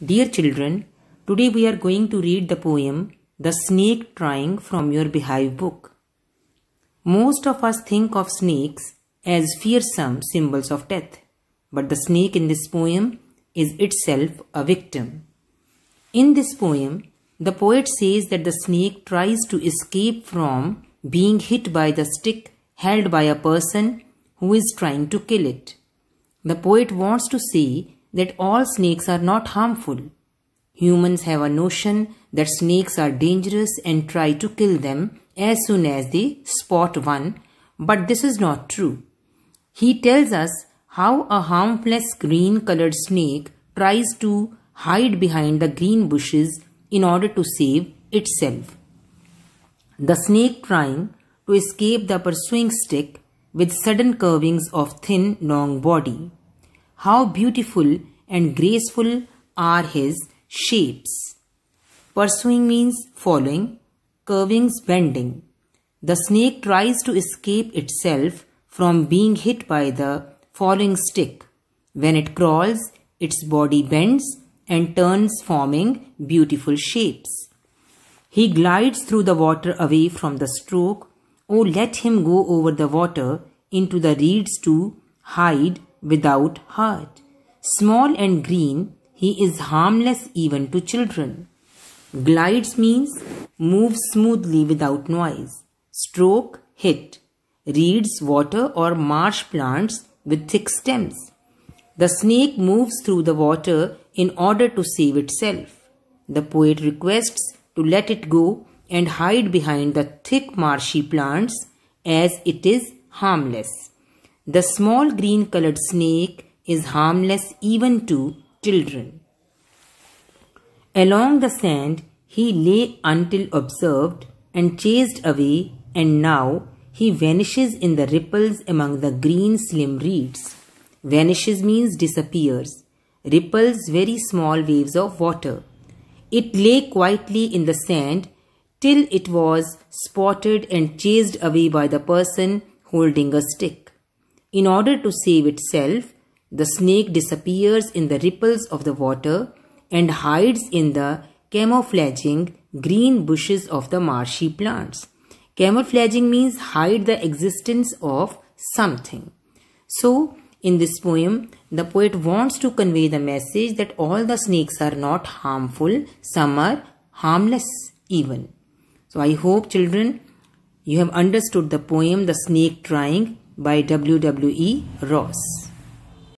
Dear children, today we are going to read the poem The Snake Trying from your Beehive book. Most of us think of snakes as fearsome symbols of death, but the snake in this poem is itself a victim. In this poem, the poet says that the snake tries to escape from being hit by the stick held by a person who is trying to kill it. The poet wants to say that all snakes are not harmful. Humans have a notion that snakes are dangerous and try to kill them as soon as they spot one, but this is not true. He tells us how a harmless green colored snake tries to hide behind the green bushes in order to save itself. The snake trying to escape the pursuing stick with sudden curvings of thin long body. How beautiful and graceful are his shapes. Pursuing means following, curvings bending. The snake tries to escape itself from being hit by the falling stick. When it crawls, its body bends and turns forming beautiful shapes. He glides through the water away from the stroke. Oh, let him go over the water into the reeds to hide without hurt, Small and green, he is harmless even to children. Glides means moves smoothly without noise. Stroke, hit. Reeds, water or marsh plants with thick stems. The snake moves through the water in order to save itself. The poet requests to let it go and hide behind the thick marshy plants as it is harmless. The small green colored snake is harmless even to children. Along the sand he lay until observed and chased away and now he vanishes in the ripples among the green slim reeds. Vanishes means disappears. Ripples very small waves of water. It lay quietly in the sand till it was spotted and chased away by the person holding a stick. In order to save itself, the snake disappears in the ripples of the water and hides in the camouflaging green bushes of the marshy plants. Camouflaging means hide the existence of something. So, in this poem, the poet wants to convey the message that all the snakes are not harmful, some are harmless even. So, I hope children, you have understood the poem The Snake Trying by WWE Ross.